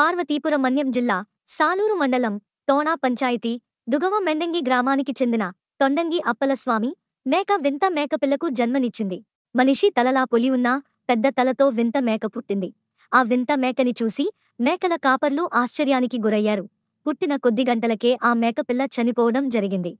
పార్వతీపురం మన్యం జిల్లా సాలూరు మండలం తోనా పంచాయతీ దుగవ మెండంగి గ్రామానికి చెందిన తొండంగి అప్పలస్వామి మేక వింత మేకపిల్లకు జన్మనిచ్చింది మనిషి తలలా పొలి ఉన్నా పెద్ద తలతో వింత మేక పుట్టింది ఆ వింత మేకని చూసి మేకల కాపర్లు ఆశ్చర్యానికి గురయ్యారు పుట్టిన కొద్ది గంటలకే ఆ మేకపిల్ల చనిపోవడం జరిగింది